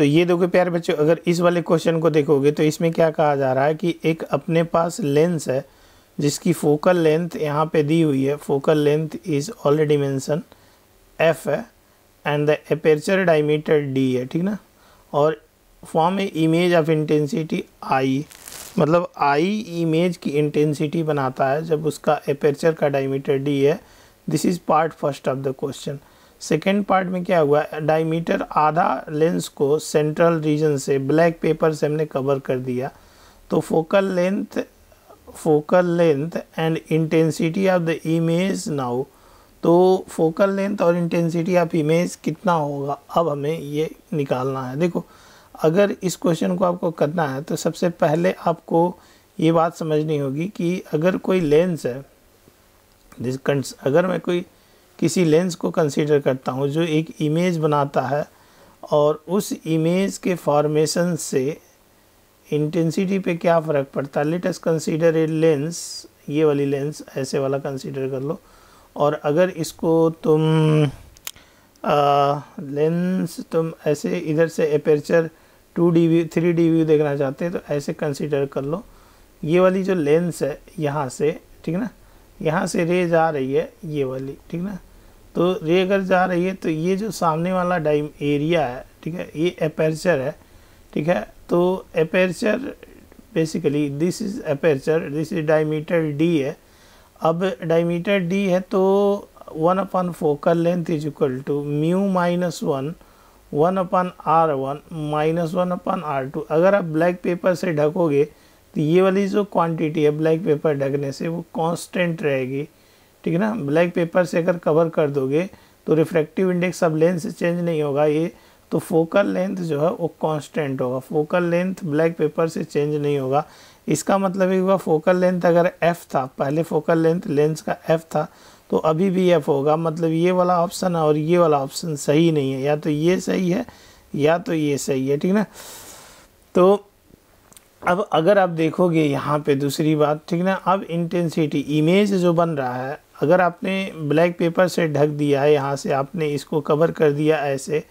तो ये देखो प्यारे बच्चों अगर इस वाले क्वेश्चन को देखोगे तो इसमें क्या कहा जा रहा है कि एक अपने पास लेंस है जिसकी फोकल लेंथ यहाँ पे दी हुई है focal length is already dimension F है and the aperture diameter D है ठीक ना और form a image of intensity I मतलब आई इमेज की इंटेंसिटी बनाता है जब उसका एपेचर का डायमीटर डी है this is part first of the question second part में क्या हुआ डायमीटर आधा लेंस को सेंट्रल रीजन से ब्लैक पेपर से हमने कवर कर दिया तो focal length focal length and intensity of the image now तो फोकल लेंथ और इंटेंसिटी ऑफ इमेज कितना होगा अब हमें ये निकालना है देखो अगर इस क्वेश्चन को आपको करना है तो सबसे पहले आपको ये बात समझनी होगी कि अगर कोई लेंस है अगर मैं कोई किसी लेंस को कंसीडर करता हूँ जो एक इमेज बनाता है और उस इमेज के फॉर्मेशन से इंटेंसिटी पे क्या फ़र्क पड़ता है लेटस कंसीडर ए लेंस ये वाली लेंस ऐसे वाला कंसीडर कर लो और अगर इसको तुम आ, लेंस तुम ऐसे इधर से aperture two D view three D view देखना चाहते हैं तो ऐसे कंसीडर कर लो ये वाली जो लेंस है यहाँ से ठीक ना यहाँ से रेज आ रही है ये वाली ठीक ना तो रे अगर जा रही है तो ये जो सामने वाला डाइम एरिया है ठीक है ये अपेरचर है ठीक है तो aperture basically this is aperture this is diameter D है अब डायमीटर डी है तो one upon focal length is equal to mu minus one one upon R one minus one upon R two अगर आप ब्लैक पेपर से ढकोगे तो ये वाली जो क्वांटिटी है ब्लैक पेपर ढकने से वो कांस्टेंट रहेगी ठीक है ना ब्लैक पेपर से अगर कवर कर दोगे तो रिफ्रैक्टिव इंडेक्स सब लेंथ से चेंज नहीं होगा ये तो फोकल लेंथ जो है वो कांस्टेंट होगा फोकल लेंथ ब्लैक पेपर से चेंज नहीं होगा इसका मतलब ये हुआ फोकल लेंथ अगर एफ़ था पहले फोकल लेंथ लेंस का एफ़ था तो अभी भी एफ़ होगा मतलब ये वाला ऑप्शन और ये वाला ऑप्शन सही नहीं है या तो ये सही है या तो ये सही है ठीक ना तो अब अगर आप देखोगे यहाँ पे दूसरी बात ठीक ना अब इंटेंसिटी इमेज जो बन रहा है अगर आपने ब्लैक पेपर से ढक दिया है यहाँ से आपने इसको कवर कर दिया ऐसे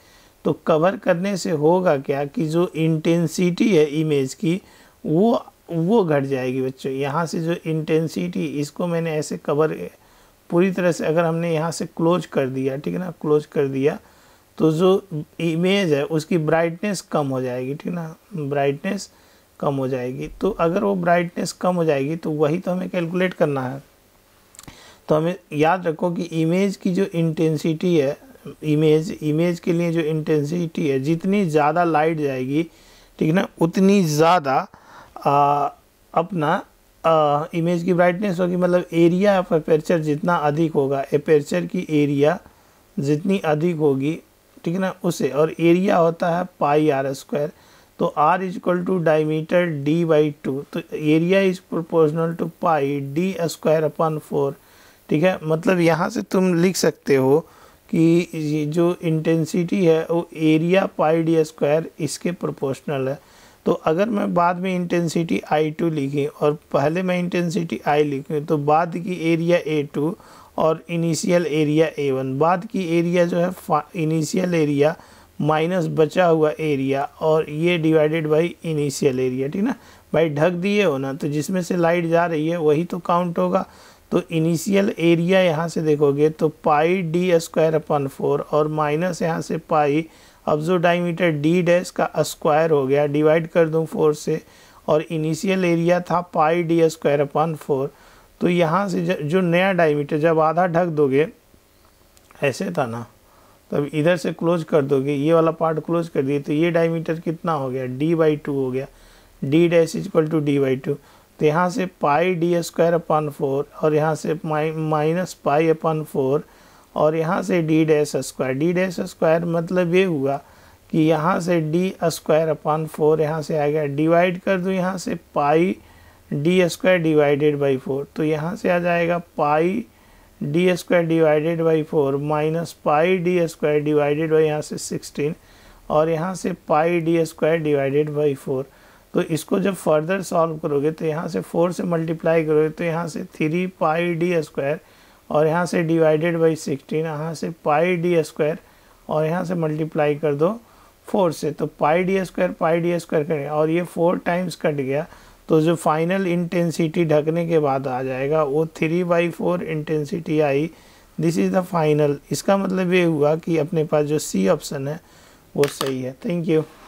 तो कवर करने से होगा क्या कि जो इंटेंसिटी है इमेज की वो वो घट जाएगी बच्चों यहाँ से जो इंटेंसिटी इसको मैंने ऐसे कवर पूरी तरह से अगर हमने यहाँ से क्लोज कर दिया ठीक है ना क्लोज कर दिया तो जो इमेज है उसकी ब्राइटनेस कम हो जाएगी ठीक ना ब्राइटनेस कम हो जाएगी तो अगर वो ब्राइटनेस कम हो जाएगी तो वही तो हमें कैलकुलेट करना है तो हमें याद रखो कि इमेज की जो इंटेंसिटी है इमेज इमेज के लिए जो इंटेंसिटी है जितनी ज़्यादा लाइट जाएगी ठीक ना उतनी ज़्यादा अपना आ, इमेज की ब्राइटनेस होगी मतलब एरिया ऑफ अपेरचर जितना अधिक होगा अपेरचर की एरिया जितनी अधिक होगी ठीक है ना उसे और एरिया होता है पाई आर स्क्वायर तो R equal to diameter D by two तो area is proportional to pi D square upon four ठीक है मतलब यहाँ से तुम लिख सकते हो कि जो इंटेंसिटी है वो एरिया पाई डी स्क्वायर इसके प्रोपोर्शनल है तो अगर मैं बाद में इंटेंसिटी आई टू लिखी और पहले मैं इंटेंसिटी आई लिखी तो बाद की एरिया ए टू और इनिशियल एरिया ए वन बाद की एरिया जो है इनिशियल एरिया माइनस बचा हुआ एरिया और ये डिवाइडेड बाई इनिशियल एरिया ठीक ना भाई ढक दिए हो ना तो जिसमें से लाइट जा रही है वही तो काउंट होगा तो इनिशियल एरिया यहाँ से देखोगे तो pi D square upon four और माइनस यहाँ से पाई अब जो डायमीटर डी डैश का स्क्वायर हो गया डिवाइड कर दूँ फोर से और इनिशियल एरिया था pi D square upon four तो यहाँ से जो नया डायमीटर जब आधा ढक दोगे ऐसे था ना तब तो इधर से क्लोज कर दोगे ये वाला पार्ट क्लोज कर दिए तो ये डायमीटर कितना हो गया डी बाई टू हो गया D dash is equal to D by two तो यहाँ से pi D square upon four और यहाँ से माइनस पाई अपन फोर और यहाँ से D dash square D dash square मतलब ये हुआ कि यहाँ से डी स्क्वायर अपन फोर यहाँ से आ गया डिवाइड कर दूँ यहाँ से pi D square divided by four तो यहाँ से आ जाएगा pi D square divided by four minus pi D square divided by यहाँ से सिक्सटीन और यहाँ से pi D square divided by four तो इसको जब फर्दर सॉल्व करोगे तो यहाँ से फोर से मल्टीप्लाई करोगे तो यहाँ से थ्री पाई डी स्क्वायर और यहाँ से डिवाइडेड बाई सिक्सटीन यहाँ से पाई डी स्क्वायर और यहाँ से मल्टीप्लाई कर दो फोर से तो pi D square pi D square करें और ये फोर टाइम्स कट गया तो जो फाइनल इंटेंसिटी ढकने के बाद आ जाएगा वो three by four intensity I this is the final इसका मतलब ये हुआ कि अपने पास जो सी ऑप्शन है वो सही है थैंक यू